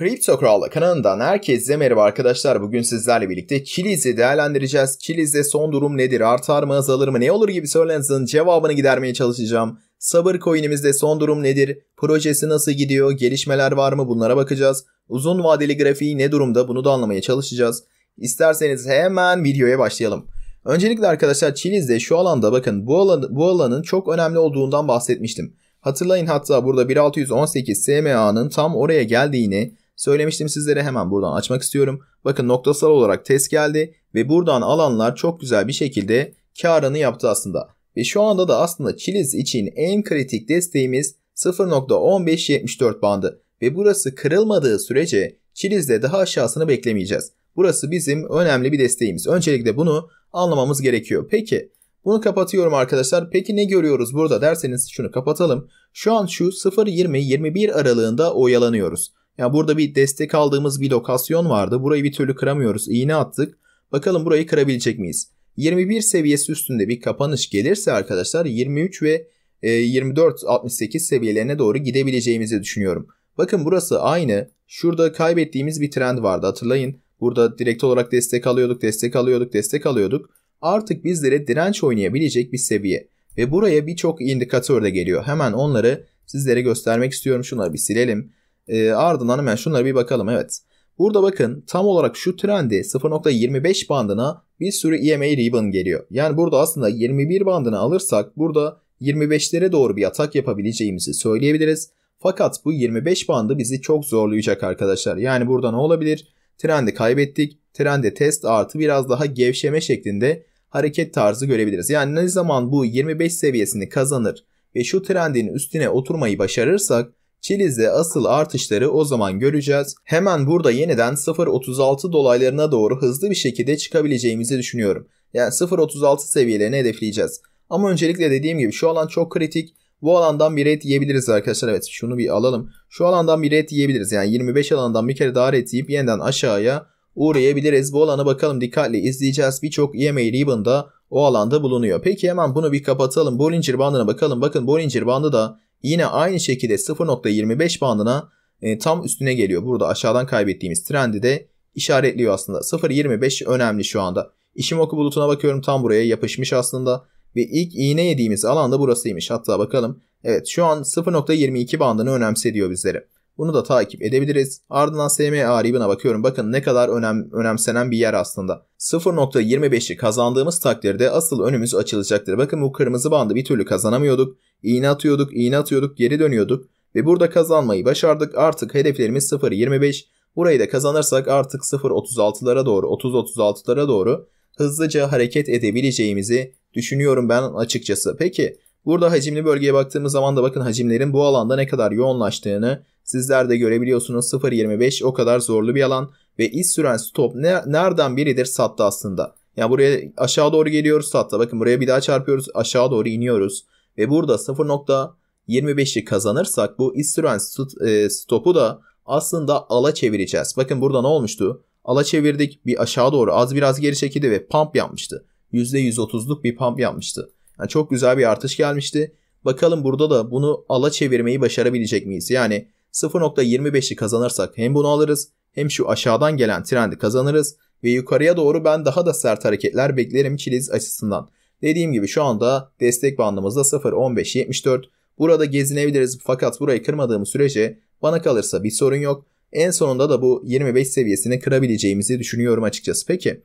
Kripto Kral kanalından herkese merhaba arkadaşlar. Bugün sizlerle birlikte Kiliz'i değerlendireceğiz. Kiliz'de son durum nedir? Artar mı azalır mı? Ne olur gibi sorularınızın cevabını gidermeye çalışacağım. Sabır coin'imizde son durum nedir? Projesi nasıl gidiyor? Gelişmeler var mı? Bunlara bakacağız. Uzun vadeli grafiği ne durumda? Bunu da anlamaya çalışacağız. İsterseniz hemen videoya başlayalım. Öncelikle arkadaşlar Chili'de şu alanda bakın bu, alan, bu alanın çok önemli olduğundan bahsetmiştim. Hatırlayın hatta burada 1618 SMA'nın tam oraya geldiğini Söylemiştim sizlere hemen buradan açmak istiyorum. Bakın noktasal olarak test geldi ve buradan alanlar çok güzel bir şekilde karını yaptı aslında. Ve şu anda da aslında Çiliz için en kritik desteğimiz 0.1574 bandı. Ve burası kırılmadığı sürece Çiliz'de daha aşağısını beklemeyeceğiz. Burası bizim önemli bir desteğimiz. Öncelikle bunu anlamamız gerekiyor. Peki bunu kapatıyorum arkadaşlar. Peki ne görüyoruz burada derseniz şunu kapatalım. Şu an şu 0.20-21 aralığında oyalanıyoruz. Ya burada bir destek aldığımız bir lokasyon vardı. Burayı bir türlü kıramıyoruz. İğne attık. Bakalım burayı kırabilecek miyiz? 21 seviyesi üstünde bir kapanış gelirse arkadaşlar 23 ve 24-68 e, seviyelerine doğru gidebileceğimizi düşünüyorum. Bakın burası aynı. Şurada kaybettiğimiz bir trend vardı hatırlayın. Burada direkt olarak destek alıyorduk, destek alıyorduk, destek alıyorduk. Artık bizlere direnç oynayabilecek bir seviye. Ve buraya birçok indikatör de geliyor. Hemen onları sizlere göstermek istiyorum. Şunları bir silelim. E, ardından hemen şunlara bir bakalım. Evet. Burada bakın tam olarak şu trendi 0.25 bandına bir sürü EMA ribbon geliyor. Yani burada aslında 21 bandını alırsak burada 25'lere doğru bir atak yapabileceğimizi söyleyebiliriz. Fakat bu 25 bandı bizi çok zorlayacak arkadaşlar. Yani burada ne olabilir? Trendi kaybettik. Trende test artı biraz daha gevşeme şeklinde hareket tarzı görebiliriz. Yani ne zaman bu 25 seviyesini kazanır ve şu trendin üstüne oturmayı başarırsak Çiliz'de asıl artışları o zaman göreceğiz. Hemen burada yeniden 0.36 dolaylarına doğru hızlı bir şekilde çıkabileceğimizi düşünüyorum. Yani 0.36 seviyelerini hedefleyeceğiz. Ama öncelikle dediğim gibi şu alan çok kritik. Bu alandan bir red yiyebiliriz arkadaşlar. Evet şunu bir alalım. Şu alandan bir red yiyebiliriz. Yani 25 alandan bir kere daha red yiyip yeniden aşağıya uğrayabiliriz. Bu alanı bakalım dikkatli izleyeceğiz. Birçok EMA ribbon'da o alanda bulunuyor. Peki hemen bunu bir kapatalım. Bollinger bandına bakalım. Bakın Bollinger bandı da Yine aynı şekilde 0.25 bandına e, tam üstüne geliyor. Burada aşağıdan kaybettiğimiz trendi de işaretliyor aslında. 0.25 önemli şu anda. İşim oku bulutuna bakıyorum tam buraya yapışmış aslında. Ve ilk iğne yediğimiz alan da burasıymış. Hatta bakalım. Evet şu an 0.22 bandını önemsediyor bizlere. Bunu da takip edebiliriz. Ardından SMA ribine bakıyorum. Bakın ne kadar önem, önemsenen bir yer aslında. 0.25'i kazandığımız takdirde asıl önümüz açılacaktır. Bakın bu kırmızı bandı bir türlü kazanamıyorduk. İğne atıyorduk, iğne atıyorduk, geri dönüyorduk. Ve burada kazanmayı başardık. Artık hedeflerimiz 0.25. Burayı da kazanırsak artık 0.36'lara doğru, 30-36'lara doğru hızlıca hareket edebileceğimizi düşünüyorum ben açıkçası. Peki burada hacimli bölgeye baktığımız zaman da bakın hacimlerin bu alanda ne kadar yoğunlaştığını Sizler de görebiliyorsunuz 0.25 o kadar zorlu bir alan ve iz süren stop ne, nereden biridir sattı aslında. Yani buraya aşağı doğru geliyoruz sattı. Bakın buraya bir daha çarpıyoruz aşağı doğru iniyoruz. Ve burada 0.25'i kazanırsak bu iz süren e, stopu da aslında ala çevireceğiz. Bakın burada ne olmuştu? Ala çevirdik bir aşağı doğru az biraz geri çekildi ve pump yapmıştı. %130'luk bir pump yapmıştı. Yani çok güzel bir artış gelmişti. Bakalım burada da bunu ala çevirmeyi başarabilecek miyiz? Yani 0.25'i kazanırsak hem bunu alırız hem şu aşağıdan gelen trendi kazanırız ve yukarıya doğru ben daha da sert hareketler beklerim çiliz açısından. Dediğim gibi şu anda destek bandımızda 0.15.74. Burada gezinebiliriz fakat burayı kırmadığım sürece bana kalırsa bir sorun yok. En sonunda da bu 25 seviyesini kırabileceğimizi düşünüyorum açıkçası. Peki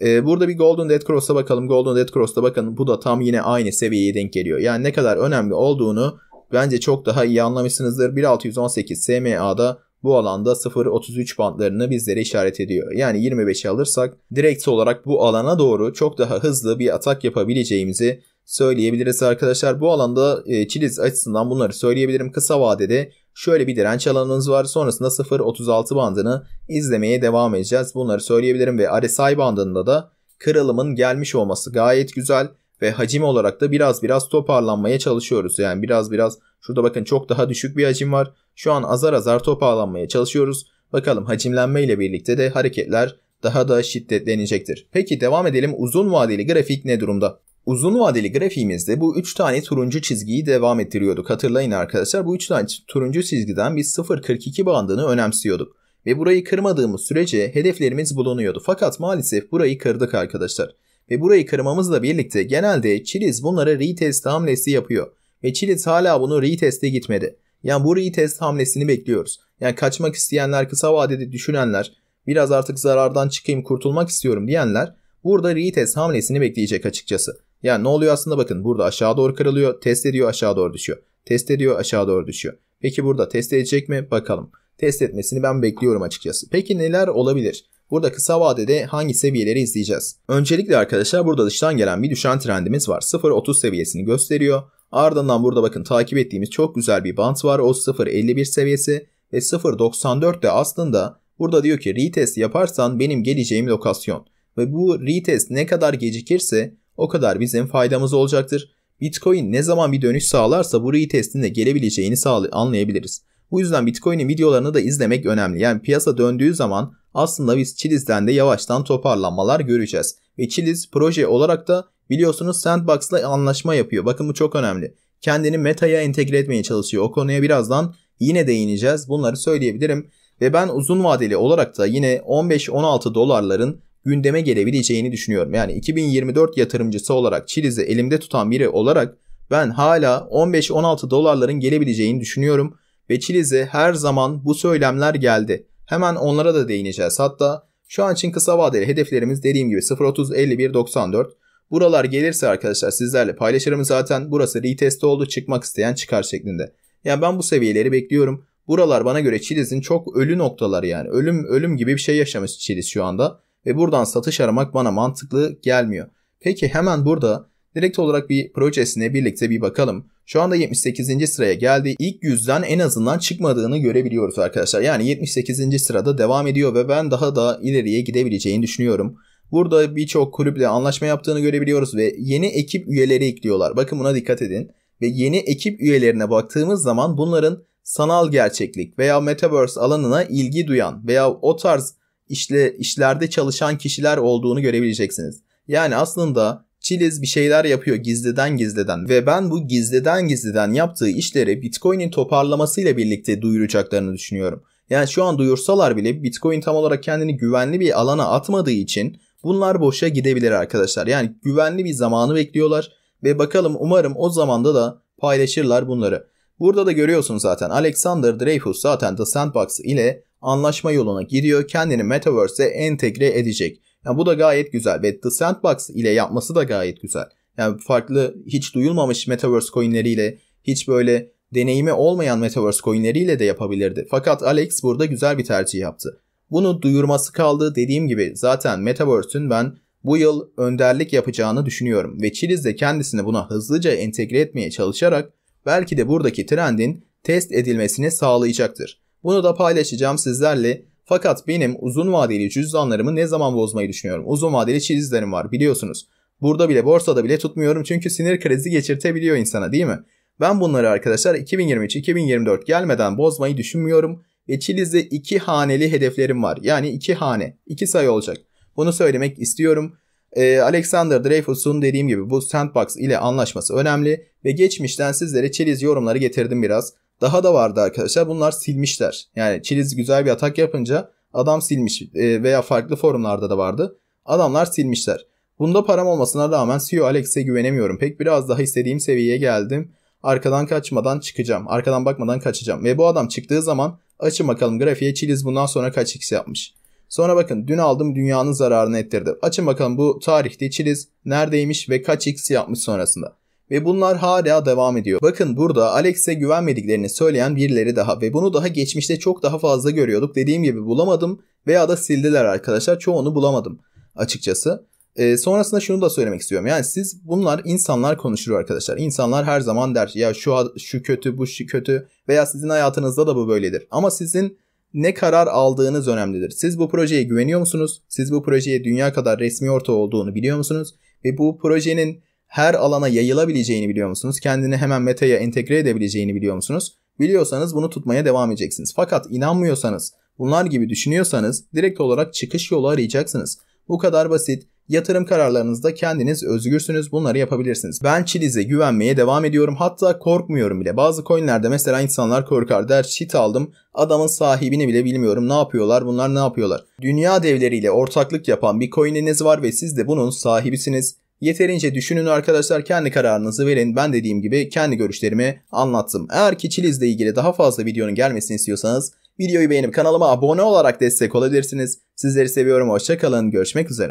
e, burada bir Golden Dead Cross'a bakalım. Golden Dead Cross'ta bakın bu da tam yine aynı seviyeye denk geliyor. Yani ne kadar önemli olduğunu Bence çok daha iyi anlamışsınızdır. 1618 SMA'da bu alanda 0.33 bandlarını bizlere işaret ediyor. Yani 25'e alırsak direkt olarak bu alana doğru çok daha hızlı bir atak yapabileceğimizi söyleyebiliriz arkadaşlar. Bu alanda e, Çiliz açısından bunları söyleyebilirim. Kısa vadede şöyle bir direnç alanınız var. Sonrasında 0.36 bandını izlemeye devam edeceğiz. Bunları söyleyebilirim ve RSI bandında da kırılımın gelmiş olması gayet güzel ve hacim olarak da biraz biraz toparlanmaya çalışıyoruz. Yani biraz biraz şurada bakın çok daha düşük bir hacim var. Şu an azar azar toparlanmaya çalışıyoruz. Bakalım hacimlenme ile birlikte de hareketler daha da şiddetlenecektir. Peki devam edelim uzun vadeli grafik ne durumda? Uzun vadeli grafiğimizde bu 3 tane turuncu çizgiyi devam ettiriyorduk. Hatırlayın arkadaşlar bu 3 tane turuncu çizgiden biz 0.42 bandını önemsiyorduk. Ve burayı kırmadığımız sürece hedeflerimiz bulunuyordu. Fakat maalesef burayı kırdık arkadaşlar ve burayı kırmamızla birlikte genelde Chiliz bunlara retest hamlesi yapıyor. Ve Chiliz hala bunu retest'e gitmedi. Yani bu retest hamlesini bekliyoruz. Yani kaçmak isteyenler, kısa vadede düşünenler, biraz artık zarardan çıkayım kurtulmak istiyorum diyenler burada retest hamlesini bekleyecek açıkçası. Yani ne oluyor aslında bakın burada aşağı doğru kırılıyor, test ediyor aşağı doğru düşüyor. Test ediyor aşağı doğru düşüyor. Peki burada test edecek mi? Bakalım. Test etmesini ben bekliyorum açıkçası. Peki neler olabilir? Burada kısa vadede hangi seviyeleri izleyeceğiz? Öncelikle arkadaşlar burada dıştan gelen bir düşen trendimiz var. 0.30 seviyesini gösteriyor. Ardından burada bakın takip ettiğimiz çok güzel bir bant var. O 0.51 seviyesi ve 0.94 de aslında burada diyor ki retest yaparsan benim geleceğim lokasyon. Ve bu retest ne kadar gecikirse o kadar bizim faydamız olacaktır. Bitcoin ne zaman bir dönüş sağlarsa bu retestin de gelebileceğini anlayabiliriz. Bu yüzden Bitcoin'in videolarını da izlemek önemli. Yani piyasa döndüğü zaman aslında biz Chiliz'den de yavaştan toparlanmalar göreceğiz. Ve Chiliz proje olarak da biliyorsunuz Sandbox'la anlaşma yapıyor. Bakın bu çok önemli. Kendini Meta'ya entegre etmeye çalışıyor. O konuya birazdan yine değineceğiz. Bunları söyleyebilirim. Ve ben uzun vadeli olarak da yine 15-16 dolarların gündeme gelebileceğini düşünüyorum. Yani 2024 yatırımcısı olarak Chiliz'i elimde tutan biri olarak ben hala 15-16 dolarların gelebileceğini düşünüyorum ve Çiliz'e her zaman bu söylemler geldi. Hemen onlara da değineceğiz. Hatta şu an için kısa vadeli hedeflerimiz dediğim gibi 0.30 51 94. Buralar gelirse arkadaşlar sizlerle paylaşırım zaten. Burası retest oldu çıkmak isteyen çıkar şeklinde. Yani ben bu seviyeleri bekliyorum. Buralar bana göre Chili's'in çok ölü noktaları yani. Ölüm ölüm gibi bir şey yaşamış Chili's şu anda. Ve buradan satış aramak bana mantıklı gelmiyor. Peki hemen burada direkt olarak bir projesine birlikte bir bakalım. Şu anda 78. sıraya geldi. İlk yüzden en azından çıkmadığını görebiliyoruz arkadaşlar. Yani 78. sırada devam ediyor ve ben daha da ileriye gidebileceğini düşünüyorum. Burada birçok kulüple anlaşma yaptığını görebiliyoruz ve yeni ekip üyeleri ekliyorlar. Bakın buna dikkat edin. Ve yeni ekip üyelerine baktığımız zaman bunların sanal gerçeklik veya metaverse alanına ilgi duyan veya o tarz işle, işlerde çalışan kişiler olduğunu görebileceksiniz. Yani aslında Çiliz bir şeyler yapıyor gizliden gizliden ve ben bu gizliden gizliden yaptığı işleri Bitcoin'in toparlamasıyla birlikte duyuracaklarını düşünüyorum. Yani şu an duyursalar bile Bitcoin tam olarak kendini güvenli bir alana atmadığı için bunlar boşa gidebilir arkadaşlar. Yani güvenli bir zamanı bekliyorlar ve bakalım umarım o zamanda da paylaşırlar bunları. Burada da görüyorsun zaten Alexander Dreyfus zaten The Sandbox ile anlaşma yoluna giriyor. Kendini Metaverse'e entegre edecek. Yani bu da gayet güzel ve The Sandbox ile yapması da gayet güzel. Yani farklı hiç duyulmamış Metaverse coinleriyle hiç böyle deneyimi olmayan Metaverse coinleriyle de yapabilirdi. Fakat Alex burada güzel bir tercih yaptı. Bunu duyurması kaldı dediğim gibi zaten Metaverse'ün ben bu yıl önderlik yapacağını düşünüyorum ve Chiliz de kendisini buna hızlıca entegre etmeye çalışarak belki de buradaki trendin test edilmesini sağlayacaktır. Bunu da paylaşacağım sizlerle. Fakat benim uzun vadeli cüzdanlarımı ne zaman bozmayı düşünüyorum? Uzun vadeli çizlerim var biliyorsunuz. Burada bile borsada bile tutmuyorum çünkü sinir krizi geçirtebiliyor insana değil mi? Ben bunları arkadaşlar 2023-2024 gelmeden bozmayı düşünmüyorum ve Çiliz'de iki haneli hedeflerim var. Yani iki hane, iki sayı olacak. Bunu söylemek istiyorum. Ee, Alexander Dreyfus'un dediğim gibi bu Sandbox ile anlaşması önemli ve geçmişten sizlere Çiliz yorumları getirdim biraz. Daha da vardı arkadaşlar. Bunlar silmişler. Yani Chiliz güzel bir atak yapınca adam silmiş e, veya farklı forumlarda da vardı. Adamlar silmişler. Bunda param olmasına rağmen CEO Alex'e güvenemiyorum. Pek biraz daha istediğim seviyeye geldim. Arkadan kaçmadan çıkacağım. Arkadan bakmadan kaçacağım. Ve bu adam çıktığı zaman açın bakalım grafiğe Chiliz bundan sonra kaç x yapmış. Sonra bakın dün aldım dünyanın zararını ettirdi. Açın bakalım bu tarihte Chiliz neredeymiş ve kaç x yapmış sonrasında. Ve bunlar hala devam ediyor. Bakın burada Alex'e güvenmediklerini söyleyen birileri daha ve bunu daha geçmişte çok daha fazla görüyorduk. Dediğim gibi bulamadım veya da sildiler arkadaşlar. Çoğunu bulamadım açıkçası. E, sonrasında şunu da söylemek istiyorum. Yani siz bunlar insanlar konuşur arkadaşlar. İnsanlar her zaman der ya şu şu kötü bu şu kötü veya sizin hayatınızda da bu böyledir. Ama sizin ne karar aldığınız önemlidir. Siz bu projeye güveniyor musunuz? Siz bu projeye dünya kadar resmi orta olduğunu biliyor musunuz? Ve bu projenin her alana yayılabileceğini biliyor musunuz? Kendini hemen meta'ya entegre edebileceğini biliyor musunuz? Biliyorsanız bunu tutmaya devam edeceksiniz. Fakat inanmıyorsanız, bunlar gibi düşünüyorsanız direkt olarak çıkış yolu arayacaksınız. Bu kadar basit. Yatırım kararlarınızda kendiniz özgürsünüz. Bunları yapabilirsiniz. Ben Chiliz'e güvenmeye devam ediyorum. Hatta korkmuyorum bile. Bazı coinlerde mesela insanlar korkar der shit aldım. Adamın sahibini bile bilmiyorum. Ne yapıyorlar? Bunlar ne yapıyorlar? Dünya devleriyle ortaklık yapan bir coininiz var ve siz de bunun sahibisiniz. Yeterince düşünün arkadaşlar kendi kararınızı verin. Ben dediğim gibi kendi görüşlerimi anlattım. Eğer ki Çiliz'le ilgili daha fazla videonun gelmesini istiyorsanız videoyu beğenip kanalıma abone olarak destek olabilirsiniz. Sizleri seviyorum. Hoşçakalın. Görüşmek üzere.